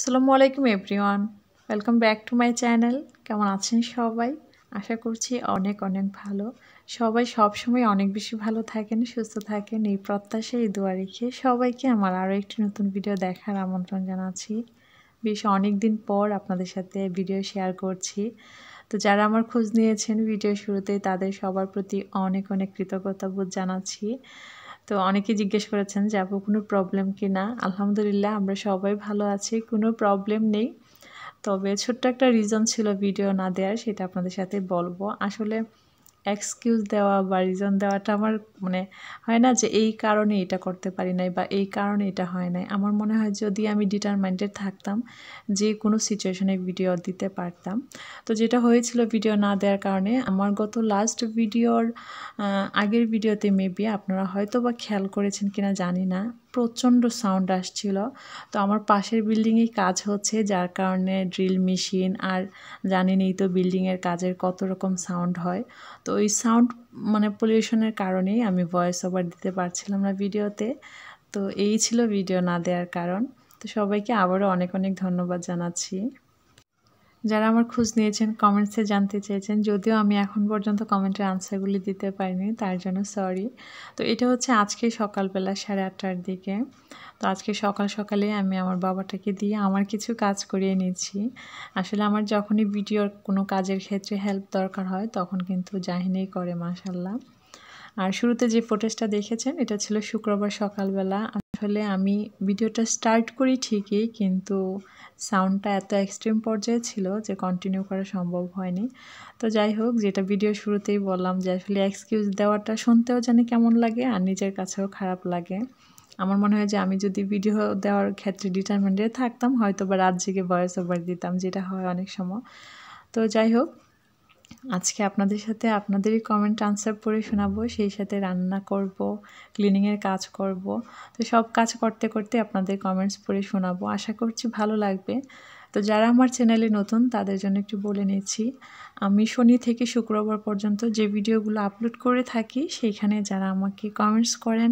আসসালামু আলাইকুম everyone welcome back to my channel কেমন আছেন সবাই আশা করছি অনেক অনেক ভালো সবাই সবসময় অনেক বেশি ভালো থাকেন সুস্থ থাকেন এই প্রত্যাশা এই দোয়া রেখে সবাইকে আমার আরও একটি নতুন ভিডিও দেখার আমন্ত্রণ জানাচ্ছি বেশ অনেক দিন পর আপনাদের সাথে ভিডিও শেয়ার করছি তো যারা আমার খোঁজ নিয়েছেন ভিডিও শুরুতেই তাদের সবার প্রতি অনেক অনেক কৃতজ্ঞতাবোধ জানাচ্ছি তো অনেকে জিজ্ঞেস করেছেন যে আপু কোনো প্রবলেম কি না আলহামদুলিল্লাহ আমরা সবাই ভালো আছি কোনো প্রবলেম নেই তবে ছোট্ট একটা রিজন ছিল ভিডিও না দেওয়ার সেটা আপনাদের সাথে বলবো আসলে এক্সকিউজ দেওয়া বা রিজন দেওয়াটা আমার মানে হয় না যে এই কারণে এটা করতে পারি নাই বা এই কারণে এটা হয় নাই আমার মনে হয় যদি আমি ডিটারমাইন্ডেড থাকতাম যে কোনো সিচুয়েশনে ভিডিও দিতে পারতাম তো যেটা হয়েছিল ভিডিও না দেওয়ার কারণে আমার গত লাস্ট ভিডিওর আগের ভিডিওতে মেবি আপনারা হয়তো বা খেয়াল করেছেন কিনা জানি না প্রচণ্ড সাউন্ড আসছিল তো আমার পাশের বিল্ডিংয়ে কাজ হচ্ছে যার কারণে ড্রিল মেশিন আর জানেনই তো বিল্ডিংয়ের কাজের কত রকম সাউন্ড হয় তো ওই সাউন্ড মানে পলিউশনের কারণেই আমি ভয়েস ওভার দিতে পারছিলাম না ভিডিওতে তো এই ছিল ভিডিও না দেওয়ার কারণ তো সবাইকে আবারও অনেক অনেক ধন্যবাদ জানাচ্ছি যারা আমার খোঁজ নিয়েছেন কমেন্টসে জানতে চেয়েছেন যদিও আমি এখন পর্যন্ত কমেন্টের আনসারগুলি দিতে পারিনি তার জন্য সরি তো এটা হচ্ছে আজকে সকালবেলা সাড়ে আটটার দিকে তো আজকে সকাল সকালে আমি আমার বাবাটাকে দিয়ে আমার কিছু কাজ করিয়ে নিচ্ছি আসলে আমার যখনই ভিডিওর কোনো কাজের ক্ষেত্রে হেল্প দরকার হয় তখন কিন্তু জাহিনেই করে মাসাল্লাহ আর শুরুতে যে ফোটেজটা দেখেছেন এটা ছিল শুক্রবার সকালবেলা আসলে আমি ভিডিওটা স্টার্ট করি ঠিকই কিন্তু সাউন্ডটা এত এক্সট্রিম পর্যায়ে ছিল যে কন্টিনিউ করা সম্ভব হয়নি তো যাই হোক যেটা ভিডিও শুরুতেই বললাম যে আসলে এক্সকিউজ দেওয়াটা শুনতেও জানি কেমন লাগে আর নিজের কাছেও খারাপ লাগে আমার মনে হয় যে আমি যদি ভিডিও দেওয়ার ক্ষেত্রে ডিটারমেন্টে থাকতাম হয়তো বা রাত জেগে ভয়েস ওভার দিতাম যেটা হয় অনেক সময় তো যাই হোক আজকে আপনাদের সাথে আপনাদেরই কমেন্ট আনসার পড়ে শোনাবো সেই সাথে রান্না করব ক্লিনিংয়ের কাজ করব তো সব কাজ করতে করতে আপনাদের কমেন্টস পড়ে শোনাবো আশা করছি ভালো লাগবে তো যারা আমার চ্যানেলে নতুন তাদের জন্য একটু বলে নিয়েছি আমি শনি থেকে শুক্রবার পর্যন্ত যে ভিডিওগুলো আপলোড করে থাকি সেইখানে যারা আমাকে কমেন্টস করেন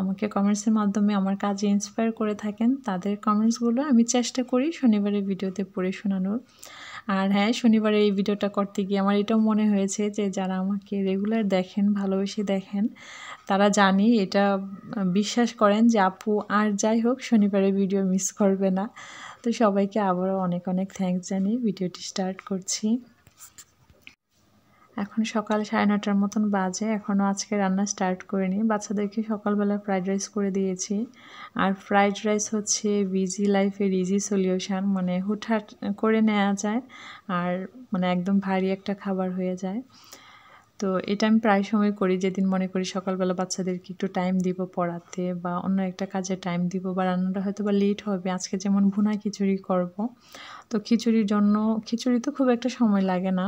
আমাকে কমেন্টসের মাধ্যমে আমার কাজে ইন্সপায়ার করে থাকেন তাদের কমেন্টসগুলো আমি চেষ্টা করি শনিবারের ভিডিওতে পড়ে শোনানোর আর হ্যাঁ শনিবারে এই ভিডিওটা করতে গিয়ে আমার এটাও মনে হয়েছে যে যারা আমাকে রেগুলার দেখেন ভালোবেসে দেখেন তারা জানি এটা বিশ্বাস করেন যে আপু আর যাই হোক শনিবারে ভিডিও মিস করবে না তো সবাইকে আবারও অনেক অনেক থ্যাংকস জানিয়ে ভিডিওটি স্টার্ট করছি এখন সকাল সাড়ে নটার মতন বাজে এখনও আজকে রান্না স্টার্ট করিনি বাচ্চাদেরকে সকালবেলা ফ্রাইড রাইস করে দিয়েছি আর ফ্রাইড রাইস হচ্ছে বিজি লাইফের ইজি সলিউশান মানে হুটহাট করে নেওয়া যায় আর মানে একদম ভারী একটা খাবার হয়ে যায় তো এটা আমি প্রায় সময় করি যেদিন মনে করি সকালবেলা বাচ্চাদেরকে একটু টাইম দিব পড়াতে বা অন্য একটা কাজে টাইম দিব বা রান্নাটা হয়তো বা লেট হবে আজকে যেমন ভুনা খিচুড়ি করব তো খিচুড়ির জন্য খিচুড়ি তো খুব একটা সময় লাগে না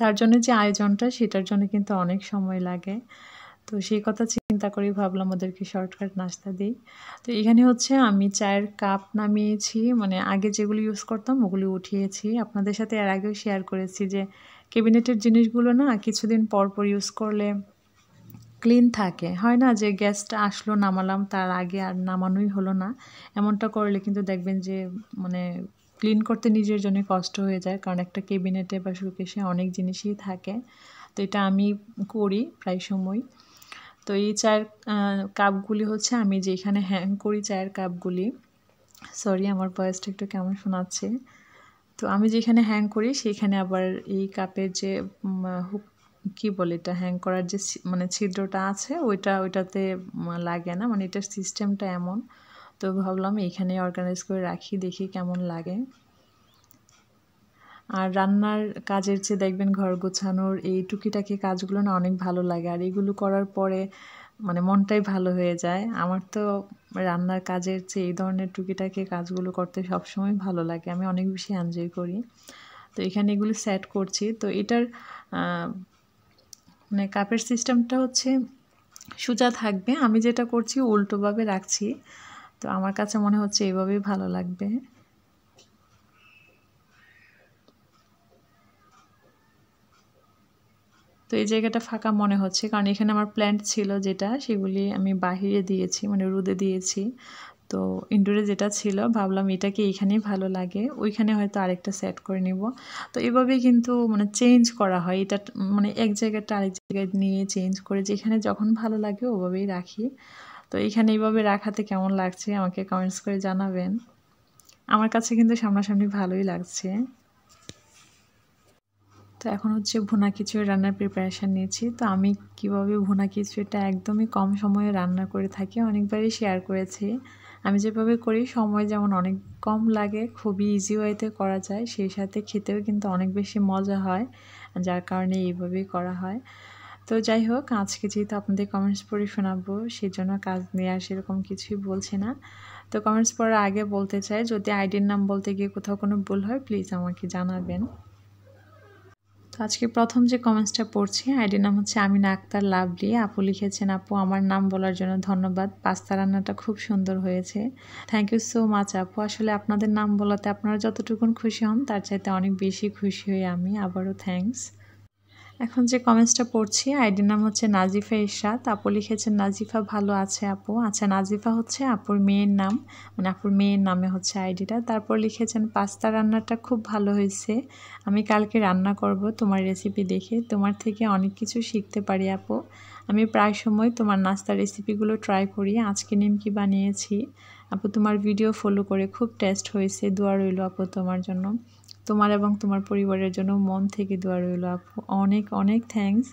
তার জন্য যে আয়োজনটা সেটার জন্য কিন্তু অনেক সময় লাগে তো সেই কথা চিন্তা করে ভাবলাম ওদেরকে শর্টকাট নাস্তা দিই তো এখানে হচ্ছে আমি চায়ের কাপ নামিয়েছি মানে আগে যেগুলো ইউজ করতাম ওগুলো উঠিয়েছি আপনাদের সাথে এর আগেও শেয়ার করেছি যে ক্যাবিনেটের জিনিসগুলো না কিছুদিন পর পর ইউজ করলে ক্লিন থাকে হয় না যে গ্যাসটা আসলো নামালাম তার আগে আর নামানোই হলো না এমনটা করলে কিন্তু দেখবেন যে মানে ক্লিন করতে নিজের জন্য কষ্ট হয়ে যায় কারণ একটা কেবিনেটে বা শুকেশে অনেক জিনিসই থাকে তো এটা আমি করি প্রায় সময় তো এই চায়ের কাপগুলি হচ্ছে আমি যেখানে হ্যাং করি চায়ের কাপগুলি সরি আমার বয়সটা একটু কেমন শোনাচ্ছে তো আমি যেখানে হ্যাং করি সেখানে আবার এই কাপের যে হুক কি বলে এটা হ্যাং করার যে মানে ছিদ্রটা আছে ওইটা ওইটাতে লাগে না মানে এটার সিস্টেমটা এমন তো ভাবলাম এখানে অর্গানাইজ করে রাখি দেখি কেমন লাগে আর রান্নার কাজের চেয়ে দেখবেন ঘর গোছানোর এই টুকিটাকি কাজগুলো না অনেক ভালো লাগে আর এগুলো করার পরে মানে মনটাই ভালো হয়ে যায় আমার তো রান্নার কাজের চেয়ে এই ধরনের টুকিটাকি কাজগুলো করতে সবসময় ভালো লাগে আমি অনেক বেশি এনজয় করি তো এখানে এগুলো সেট করছি তো এটার মানে কাপের সিস্টেমটা হচ্ছে সোজা থাকবে আমি যেটা করছি উল্টোভাবে রাখছি তো আমার কাছে মনে হচ্ছে এইভাবেই ভালো লাগবে তো এই জায়গাটা ফাঁকা মনে হচ্ছে কারণ এখানে আমার প্ল্যান্ট ছিল যেটা সেগুলি আমি বাহিরে দিয়েছি মানে রোদে দিয়েছি তো ইনডোরে যেটা ছিল ভাবলাম এটাকে এখানেই ভালো লাগে ওইখানে হয়তো আরেকটা সেট করে নিব তো এভাবেই কিন্তু মানে চেঞ্জ করা হয় এটা মানে এক জায়গাটা আরেক জায়গায় নিয়ে চেঞ্জ করে যেখানে যখন ভালো লাগে ওভাবেই রাখি তো এইখানে এইভাবে রাখাতে কেমন লাগছে আমাকে কমেন্টস করে জানাবেন আমার কাছে কিন্তু সামনাসামনি ভালোই লাগছে তো এখন হচ্ছে ভুনা কিছু রান্নার প্রিপারেশান নিয়েছি তো আমি কিভাবে ভুনা খিচুড়িটা একদমই কম সময়ে রান্না করে থাকি অনেকবারই শেয়ার করেছি আমি যেভাবে করি সময় যেমন অনেক কম লাগে খুবই ইজি ওয়েতে করা যায় সেই সাথে খেতেও কিন্তু অনেক বেশি মজা হয় যার কারণে এইভাবেই করা হয় তো যাই হোক আজকে যেহেতু আপনাদের কমেন্টস পড়ে শোনাবো সেই জন্য কাজ নিয়ে আর সেরকম কিছুই বলছে না তো কমেন্টস পড়ার আগে বলতে চাই যদি আইডির নাম বলতে গিয়ে কোথাও কোনো ভুল হয় প্লিজ আমাকে জানাবেন তো আজকে প্রথম যে কমেন্টসটা পড়ছি আইডির নাম হচ্ছে আমিনা আক্তার লাভলি আপু লিখেছেন আপু আমার নাম বলার জন্য ধন্যবাদ পাস্তা রান্নাটা খুব সুন্দর হয়েছে থ্যাংক ইউ সো মাচ আপু আসলে আপনাদের নাম বলাতে আপনারা যতটুকুন খুশি হন তার চাইতে অনেক বেশি খুশি হই আমি আবারও থ্যাংকস এখন যে কমেন্টসটা পড়ছি আইডির নাম হচ্ছে নাজিফা ইরশাদ আপু লিখেছেন নাজিফা ভালো আছে আপু আচ্ছা নাজিফা হচ্ছে আপুর মেয়ের নাম মানে আপুর মেয়ের নামে হচ্ছে আইডিটা তারপর লিখেছেন পাস্তা রান্নাটা খুব ভালো হয়েছে আমি কালকে রান্না করব তোমার রেসিপি দেখে তোমার থেকে অনেক কিছু শিখতে পারি আপু আমি প্রায় সময় তোমার নাস্তার রেসিপিগুলো ট্রাই করি আজকে নিমকি বানিয়েছি আপু তোমার ভিডিও ফলো করে খুব টেস্ট হয়েছে দোয়া রইল আপু তোমার জন্য তোমার এবং তোমার পরিবারের জন্য মন থেকে দোয়া রইল আপু অনেক অনেক থ্যাংকস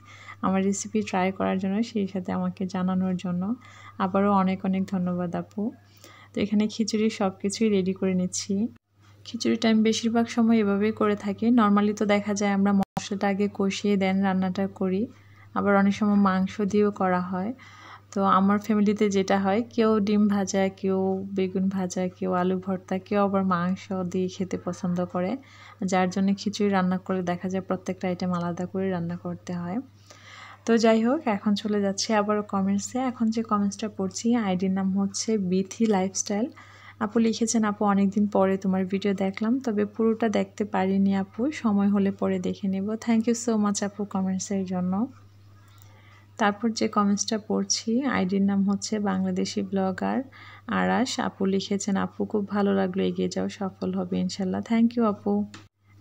আমার রেসিপি ট্রাই করার জন্য সেই সাথে আমাকে জানানোর জন্য আবারও অনেক অনেক ধন্যবাদ আপু তো এখানে খিচুড়ি সব কিছুই রেডি করে নিচ্ছি খিচুড়িটা আমি বেশিরভাগ সময় এভাবেই করে থাকি নর্মালি তো দেখা যায় আমরা মশলাটা আগে কষিয়ে দেন রান্নাটা করি আবার অনেক সময় মাংস দিয়েও করা হয় তো আমার ফ্যামিলিতে যেটা হয় কেউ ডিম ভাজা কেউ বেগুন ভাজা কেউ আলু ভর্তা কেউ আবার মাংস দিয়ে খেতে পছন্দ করে যার জন্য খিচুড়ি রান্না করে দেখা যায় প্রত্যেকটা আইটেম আলাদা করে রান্না করতে হয় তো যাই হোক এখন চলে যাচ্ছে আবার কমেন্টসে এখন যে কমেন্টসটা পড়ছি আইডির নাম হচ্ছে বিথি লাইফস্টাইল আপু লিখেছেন আপু অনেকদিন পরে তোমার ভিডিও দেখলাম তবে পুরোটা দেখতে পারিনি আপু সময় হলে পরে দেখে নেব থ্যাংক ইউ সো মাচ আপু কমেন্টসের জন্য তারপর যে কমেন্টসটা পড়ছি আইডির নাম হচ্ছে বাংলাদেশি ব্লগার আরাস আপু লিখেছেন আপু খুব ভালো লাগলো এগিয়ে যাও সফল হবে ইনশাল্লাহ থ্যাংক ইউ আপু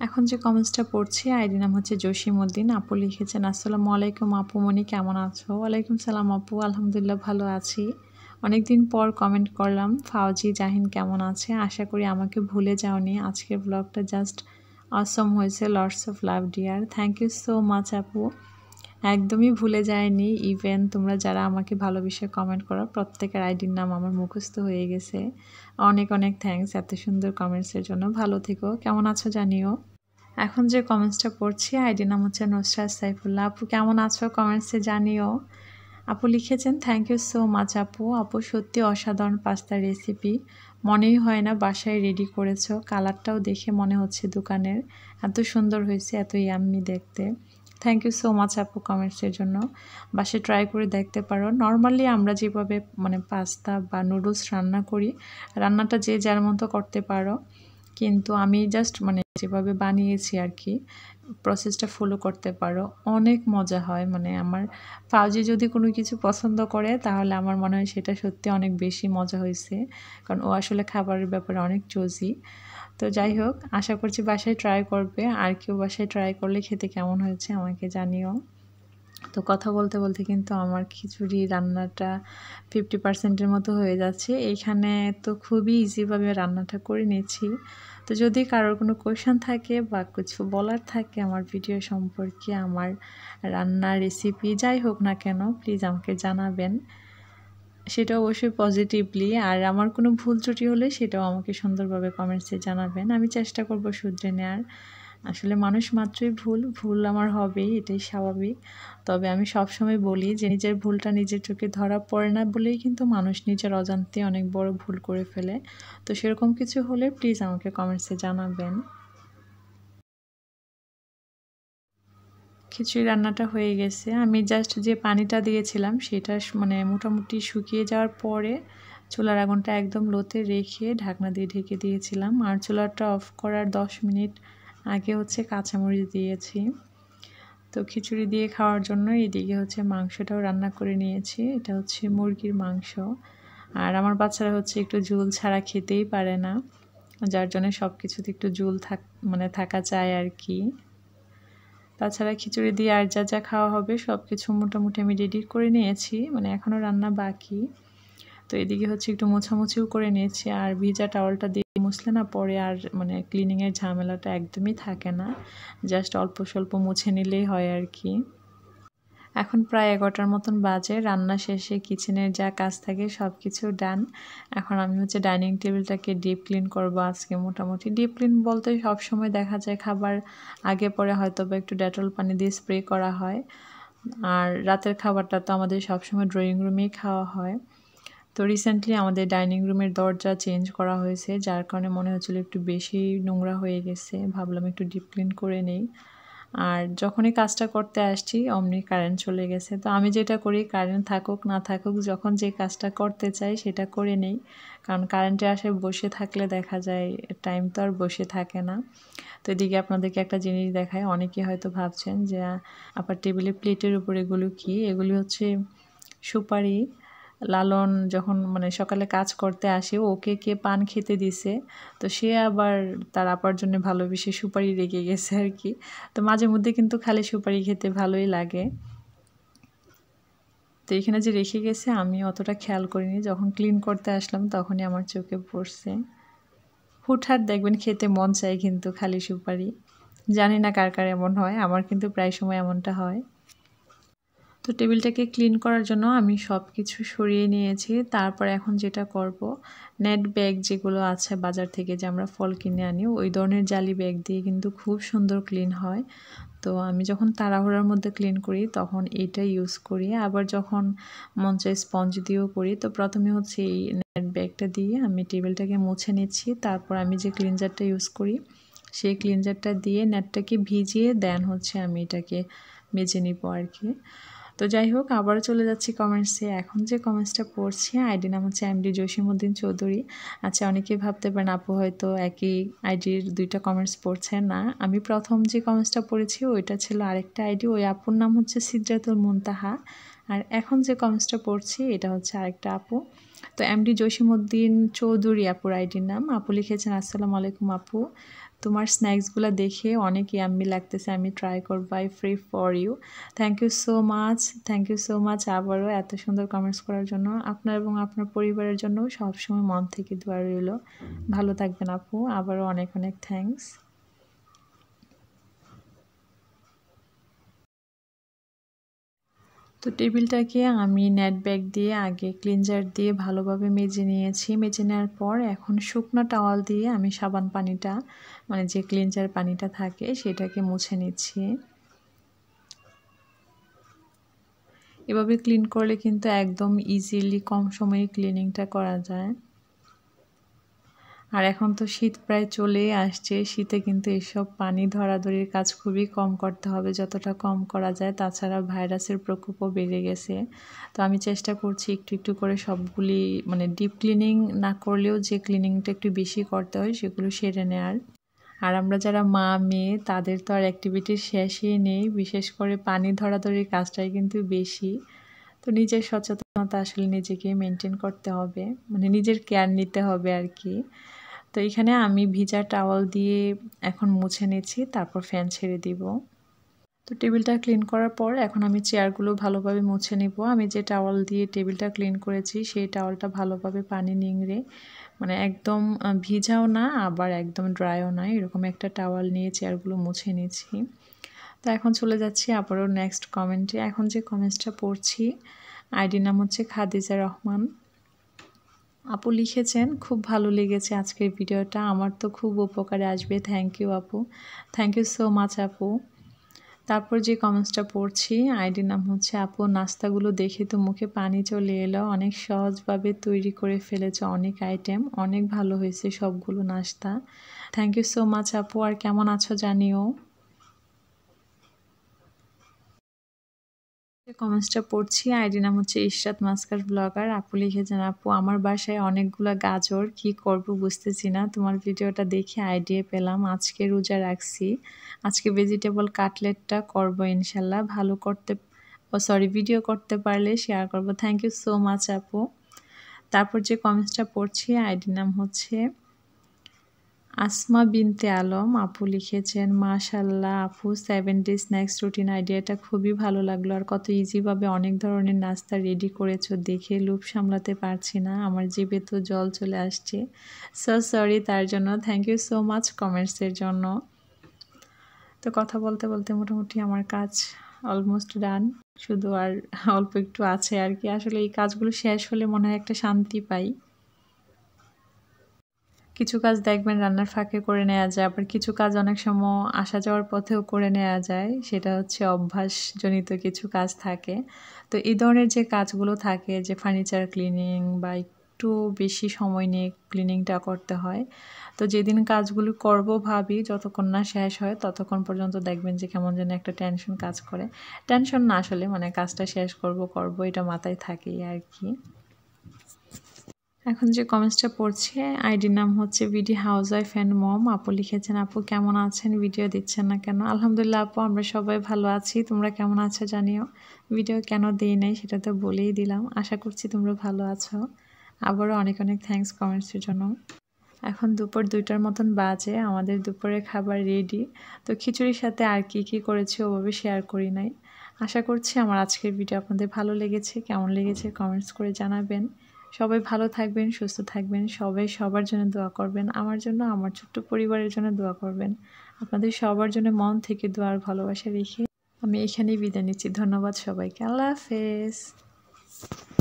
এখন যে কমেন্টসটা পড়ছি আইডি নাম হচ্ছে জসিম উদ্দিন আপু লিখেছেন আসসালামু আলাইকুম আপু মনি কেমন আছো ওয়ালাইকুম সালাম আপু আলহামদুলিল্লাহ ভালো আছি অনেকদিন পর কমেন্ট করলাম ফাউজি জাহিন কেমন আছে আশা করি আমাকে ভুলে যাওনি আজকের ব্লগটা জাস্ট অসম হয়েছে lots of love dear thank you so much আপু একদমই ভুলে যায়নি ইভেন তোমরা যারা আমাকে ভালোবেসে কমেন্ট করো প্রত্যেকের আইডির নাম আমার মুখস্থ হয়ে গেছে অনেক অনেক থ্যাংকস এত সুন্দর কমেন্টসের জন্য ভালো থেকো কেমন আছো জানিও এখন যে কমেন্টসটা পড়ছি আইডির নাম হচ্ছে নসরাত সাইফুল্লাহ আপু কেমন আছো কমেন্টসে জানিও আপু লিখেছেন থ্যাংক ইউ সো মাচ আপু আপু সত্যি অসাধারণ পাস্তার রেসিপি মনেই হয় না বাসায় রেডি করেছো কালারটাও দেখে মনে হচ্ছে দোকানের এত সুন্দর হয়েছে এত ইয়াম্মি দেখতে থ্যাংক ইউ সো মাচ অ্যাপো কমেন্টসের জন্য বাসে ট্রাই করে দেখতে পারো নর্মালি আমরা যেভাবে মানে পাস্তা বা নুডলস রান্না করি রান্নাটা যে যার মতো করতে পারো কিন্তু আমি জাস্ট মানে যেভাবে বানিয়েছি আর কি প্রসেসটা ফলো করতে পারো অনেক মজা হয় মানে আমার পাউজি যদি কোনো কিছু পছন্দ করে তাহলে আমার মনে হয় সেটা সত্যি অনেক বেশি মজা হয়েছে কারণ ও আসলে খাবারের ব্যাপারে অনেক চজি তো যাই হোক আশা করছি বাসায় ট্রাই করবে আর কেউ বাসায় ট্রাই করলে খেতে কেমন হয়েছে আমাকে জানিও তো কথা বলতে বলতে কিন্তু আমার খিচুড়ি রান্নাটা ফিফটি পার্সেন্টের মতো হয়ে যাচ্ছে এইখানে তো খুবই ইজিভাবে রান্নাটা করে নিয়েছি তো যদি কারোর কোনো কোয়েশন থাকে বা কিছু বলার থাকে আমার ভিডিও সম্পর্কে আমার রান্নার রেসিপি যাই হোক না কেন প্লিজ আমাকে জানাবেন সেটা অবশ্যই পজিটিভলি আর আমার কোনো ভুল ত্রুটি হলে সেটাও আমাকে সুন্দরভাবে কমেন্টসে জানাবেন আমি চেষ্টা করব শুধরে নেওয়ার আসলে মানুষ মাত্রই ভুল ভুল আমার হবেই এটাই স্বাভাবিক তবে আমি সবসময় বলি যে নিজের ভুলটা নিজের চোখে ধরা পড়ে না বলেই কিন্তু মানুষ নিজের অজান্তে অনেক বড় ভুল করে ফেলে তো সেরকম কিছু হলে প্লিজ আমাকে কমেন্টসে জানাবেন খিচুড়ি রান্নাটা হয়ে গেছে আমি জাস্ট যে পানিটা দিয়েছিলাম সেটা মানে মোটামুটি শুকিয়ে যাওয়ার পরে চুলার আগুনটা একদম লোতে রেখে ঢাকনা দিয়ে ঢেকে দিয়েছিলাম আর চুলাটা অফ করার 10 মিনিট আগে হচ্ছে কাঁচামরিচ দিয়েছি তো খিচুড়ি দিয়ে খাওয়ার জন্য এদিকে হচ্ছে মাংসটাও রান্না করে নিয়েছি এটা হচ্ছে মুরগির মাংস আর আমার বাচ্চারা হচ্ছে একটু জুল ছাড়া খেতেই পারে না যার জন্য সব কিছুতে একটু জুল থাক মানে থাকা চায় আর কি তাছাড়া খিচুড়ি দিয়ে আর যা যা খাওয়া হবে সব কিছু মোটামুটি আমি রেডি করে নিয়েছি মানে এখনও রান্না বাকি তো এদিকে হচ্ছে একটু মোছামুছিও করে নিয়েছি আর ভিজা টাওয়ালটা দিয়ে মুছলে না পরে আর মানে ক্লিনিংয়ের ঝামেলাটা একদমই থাকে না জাস্ট অল্প স্বল্প মুছে নিলেই হয় আর কি এখন প্রায় এগারোটার মতন বাজে রান্না শেষে কিচেনের যা কাজ থাকে সব কিছু ডান এখন আমি হচ্ছে ডাইনিং টেবিলটাকে ডিপ ক্লিন করবো আজকে মোটামুটি ডিপ ক্লিন বলতে সব সময় দেখা যায় খাবার আগে পরে হয়তো বা একটু ডেটল পানি দিয়ে স্প্রে করা হয় আর রাতের খাবারটা তো আমাদের সবসময় ড্রয়িং রুমেই খাওয়া হয় তো রিসেন্টলি আমাদের ডাইনিং রুমের দরজা চেঞ্জ করা হয়েছে যার কারণে মনে হচ্ছিলো একটু বেশি নোংরা হয়ে গেছে ভাবলাম একটু ডিপ ক্লিন করে নেই আর যখনই কাজটা করতে আসছি অমনি কারেন্ট চলে গেছে তো আমি যেটা করি কারেন্ট থাকুক না থাকুক যখন যে কাজটা করতে চাই সেটা করে নেই কারণ কারেন্টে আসে বসে থাকলে দেখা যায় টাইম তো আর বসে থাকে না তো এদিকে আপনাদেরকে একটা জিনিস দেখায় অনেকে হয়তো ভাবছেন যে আপনার টেবিলে প্লেটের উপর এগুলো কি এগুলি হচ্ছে সুপারি লালন যখন মানে সকালে কাজ করতে আসে ওকে কে পান খেতে দিছে তো সে আবার তার আপার জন্য ভালোবেসে সুপারি রেখে গেছে আর কি তো মাঝে মধ্যে কিন্তু খালি সুপারি খেতে ভালোই লাগে তো এখানে যে রেখে গেছে আমি অতটা খেয়াল করিনি যখন ক্লিন করতে আসলাম তখনই আমার চোখে পড়ছে হুটহাট দেখবেন খেতে মন চায় কিন্তু খালি সুপারি জানি না কার কার এমন হয় আমার কিন্তু প্রায় সময় এমনটা হয় তো টেবিলটাকে ক্লিন করার জন্য আমি সব কিছু সরিয়ে নিয়েছি তারপর এখন যেটা করব নেট ব্যাগ যেগুলো আছে বাজার থেকে যে আমরা ফল কিনে আনি ওই ধরনের জালি ব্যাগ দিয়ে কিন্তু খুব সুন্দর ক্লিন হয় তো আমি যখন তাড়াহুড়ার মধ্যে ক্লিন করি তখন এটা ইউজ করি আবার যখন মঞ্চে স্পঞ্জ দিয়েও করি তো প্রথমে হচ্ছে এই নেট ব্যাগটা দিয়ে আমি টেবিলটাকে মুছে নিচ্ছি তারপর আমি যে ক্লিনজারটা ইউজ করি সেই ক্লিনজারটা দিয়ে নেটটাকে ভিজিয়ে দেন হচ্ছে আমি এটাকে মেজে নিব আর কি তো যাই হোক আবার চলে যাচ্ছি কমেন্টসে এখন যে কমেন্টসটা পড়ছি আইডি নাম হচ্ছে এমডি জসিমুদ্দিন চৌধুরী আচ্ছা অনেকে ভাবতে পারেন আপু হয়তো একই আইডির দুইটা কমেন্টস পড়ছে না আমি প্রথম যে কমেন্টসটা পড়েছি ওইটা ছিল আরেকটা আইডি ওই আপুর নাম হচ্ছে সিদ্ধাতুল মুনতাহা আর এখন যে কমেন্টসটা পড়ছি এটা হচ্ছে আরেকটা আপু তো এম ডি জসিমুদ্দিন চৌধুরী আপুর আইডির নাম আপু লিখেছেন আসসালামু আলাইকুম আপু তোমার স্ন্যাক্সগুলো দেখে অনেক ইয়াম্মি লাগতেছে আমি ট্রাই করব I free for you thank you so much thank you so much আবারও এত সুন্দর কমেন্টস করার জন্য আপনার এবং আপনার পরিবারের জন্য সবসময় মন থেকে দোয়া রইল ভালো থাকবেন আপু আবারও অনেক অনেক থ্যাংকস তো টেবিলটাকে আমি নেট ব্যাগ দিয়ে আগে ক্লিনজার দিয়ে ভালোভাবে মেজে নিয়েছি মেজে নেওয়ার পর এখন শুকনো টাওয়াল দিয়ে আমি সাবান পানিটা মানে যে ক্লিনজার পানিটা থাকে সেটাকে মুছে নিচ্ছি এভাবে ক্লিন করলে কিন্তু একদম ইজিলি কম সময়ে ক্লিনিংটা করা যায় আর এখন তো শীত প্রায় চলেই আসছে শীতে কিন্তু এসব পানি ধরাধরির কাজ খুবই কম করতে হবে যতটা কম করা যায় তাছাড়া ভাইরাসের প্রকোপও বেড়ে গেছে তো আমি চেষ্টা করছি একটু একটু করে সবগুলি মানে ডিপ ক্লিনিং না করলেও যে ক্লিনিংটা একটু বেশি করতে হয় সেগুলো সেরে নেওয়ার আর আমরা যারা মা মেয়ে তাদের তো আর অ্যাক্টিভিটির শেষই নেই বিশেষ করে পানি ধরাধরির কাজটাই কিন্তু বেশি তো নিজের সচেতনতা আসলে নিজেকে মেনটেন করতে হবে মানে নিজের কেয়ার নিতে হবে আর কি তো এখানে আমি ভিজা টাওয়াল দিয়ে এখন মুছে নেছি তারপর ফ্যান ছেড়ে দিব তো টেবিলটা ক্লিন করার পর এখন আমি চেয়ারগুলো ভালোভাবে মুছে নেব আমি যে টাওয়াল দিয়ে টেবিলটা ক্লিন করেছি সেই টাওয়ালটা ভালোভাবে পানি নিংড়ে মানে একদম ভিজাও না আবার একদম ড্রাইও না এরকম একটা টাওয়াল নিয়ে চেয়ারগুলো মুছে নিয়েছি তো এখন চলে যাচ্ছি আবারও নেক্সট কমেন্টে এখন যে কমেন্টসটা পড়ছি আইডি নাম হচ্ছে খাদিজা রহমান আপু লিখেছেন খুব ভালো লেগেছে আজকের ভিডিওটা আমার তো খুব উপকারে আসবে থ্যাংক ইউ আপু থ্যাংক ইউ সো মাচ আপু তারপর যে কমেন্টসটা পড়ছি আইডির নাম হচ্ছে আপু নাস্তাগুলো দেখে তো মুখে পানি চলে এলো অনেক সহজভাবে তৈরি করে ফেলেছে অনেক আইটেম অনেক ভালো হয়েছে সবগুলো নাস্তা থ্যাংক ইউ সো মাচ আপু আর কেমন আছো জানিও কমেন্টসটা পড়ছি আইডি নাম হচ্ছে ইশরাত মাস্কার ব্লগার আপু লিখেছেন আপু আমার বাসায় অনেকগুলো গাজর কি করব বুঝতেছি না তোমার ভিডিওটা দেখে আইডিয়া পেলাম আজকে রোজা রাখছি আজকে ভেজিটেবল কাটলেটটা করব ইনশাল্লাহ ভালো করতে সরি ভিডিও করতে পারলে শেয়ার করব থ্যাংক ইউ সো মাচ আপু তারপর যে কমেন্টসটা পড়ছি আইডি নাম হচ্ছে আসমা বিনতে আলম আপু লিখেছেন মাশাল্লাহ আপু সেভেন ডেজ স্ন্যাক্স রুটিন আইডিয়াটা খুবই ভালো লাগলো আর কত ইজিভাবে অনেক ধরনের নাস্তা রেডি করেছো দেখে লুপ সামলাতে পারছি না আমার জিভে তো জল চলে আসছে সো সরি তার জন্য থ্যাংক ইউ সো মাচ কমেন্টসের জন্য তো কথা বলতে বলতে মোটামুটি আমার কাজ অলমোস্ট ডান শুধু আর অল্প একটু আছে আর কি আসলে এই কাজগুলো শেষ হলে মনে হয় একটা শান্তি পাই কিছু কাজ দেখবেন রান্নার ফাঁকে করে নেওয়া যায় আবার কিছু কাজ অনেক সময় আসা যাওয়ার পথেও করে নেওয়া যায় সেটা হচ্ছে অভ্যাসজনিত কিছু কাজ থাকে তো এই ধরনের যে কাজগুলো থাকে যে ফার্নিচার ক্লিনিং বা একটু বেশি সময় নিয়ে ক্লিনিংটা করতে হয় তো যেদিন কাজগুলো করব ভাবি যতক্ষণ না শেষ হয় ততক্ষণ পর্যন্ত দেখবেন যে কেমন যেন একটা টেনশন কাজ করে টেনশন না আসলে মানে কাজটা শেষ করব করব এটা মাথায় থাকেই আর কি এখন যে কমেন্টসটা পড়ছে আইডির নাম হচ্ছে BD housewife and mom আপু লিখেছেন আপু কেমন আছেন ভিডিও দিচ্ছেন না কেন আলহামদুলিল্লাহ আপু আমরা সবাই ভালো আছি তোমরা কেমন আছো জানিও ভিডিও কেন দিই নাই সেটা তো বলেই দিলাম আশা করছি তোমরা ভালো আছো আবারও অনেক অনেক থ্যাংকস কমেন্টসের জন্য এখন দুপুর দুইটার মতন বাজে আমাদের দুপুরের খাবার রেডি তো খিচুড়ির সাথে আর কি কি করেছি ওভাবে শেয়ার করি নাই আশা করছি আমার আজকের ভিডিও আপনাদের ভালো লেগেছে কেমন লেগেছে কমেন্টস করে জানাবেন সবাই ভালো থাকবেন সুস্থ থাকবেন সবাই সবার জন্য দোয়া করবেন আমার জন্য আমার ছোট্ট পরিবারের জন্য দোয়া করবেন আপনাদের সবার জন্য মন থেকে দোয়ার ভালোবাসা রেখে আমি এখানেই বিদায় নিচ্ছি ধন্যবাদ সবাইকে আল্লাহ হাফেজ